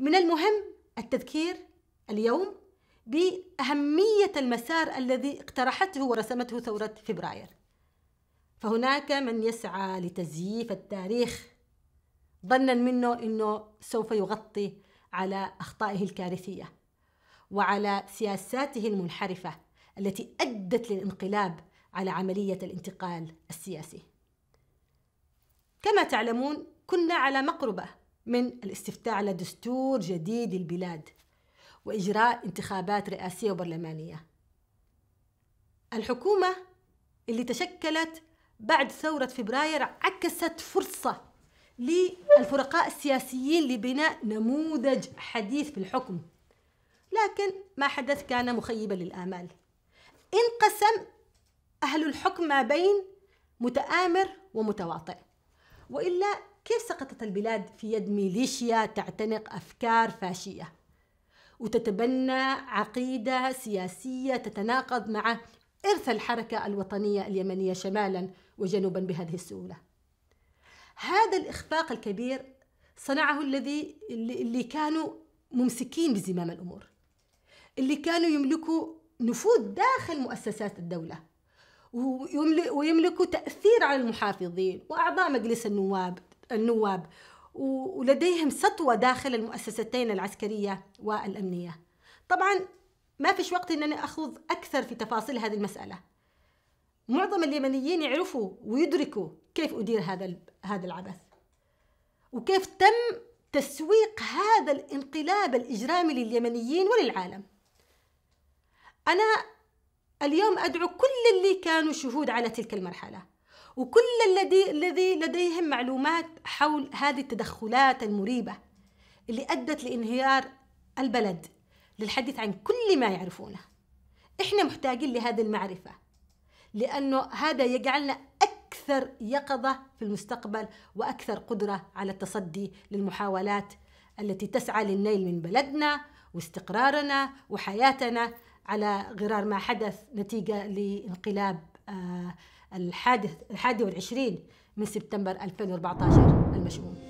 من المهم التذكير اليوم بأهمية المسار الذي اقترحته ورسمته ثورة فبراير فهناك من يسعى لتزييف التاريخ ظنا منه أنه سوف يغطي على أخطائه الكارثية وعلى سياساته المنحرفة التي أدت للانقلاب على عملية الانتقال السياسي كما تعلمون كنا على مقربة من الاستفتاء على دستور جديد للبلاد وإجراء انتخابات رئاسية وبرلمانية الحكومة اللي تشكلت بعد ثورة فبراير عكست فرصة للفرقاء السياسيين لبناء نموذج حديث في الحكم لكن ما حدث كان مخيبا للآمال انقسم أهل الحكم ما بين متآمر ومتواطئ وإلا كيف سقطت البلاد في يد ميليشيا تعتنق أفكار فاشية وتتبنى عقيدة سياسية تتناقض مع إرث الحركة الوطنية اليمنية شمالا وجنوبا بهذه السهولة هذا الإخفاق الكبير صنعه الذي اللي كانوا ممسكين بزمام الأمور اللي كانوا يملكوا نفوذ داخل مؤسسات الدولة ويملكوا تأثير على المحافظين وأعضاء مجلس النواب النواب ولديهم سطوة داخل المؤسستين العسكرية والأمنية طبعا ما فيش وقت أن أنا أخوض أكثر في تفاصيل هذه المسألة معظم اليمنيين يعرفوا ويدركوا كيف أدير هذا هذا العبث وكيف تم تسويق هذا الانقلاب الإجرامي لليمنيين وللعالم أنا اليوم أدعو كل اللي كانوا شهود على تلك المرحلة وكل الذي الذي لديهم معلومات حول هذه التدخلات المريبة اللي أدت لانهيار البلد للحديث عن كل ما يعرفونه إحنا محتاجين لهذه المعرفة لأنه هذا يجعلنا أكثر يقظة في المستقبل وأكثر قدرة على التصدي للمحاولات التي تسعى للنيل من بلدنا واستقرارنا وحياتنا على غرار ما حدث نتيجة لانقلاب الحادي والعشرين من سبتمبر 2014 المشؤوم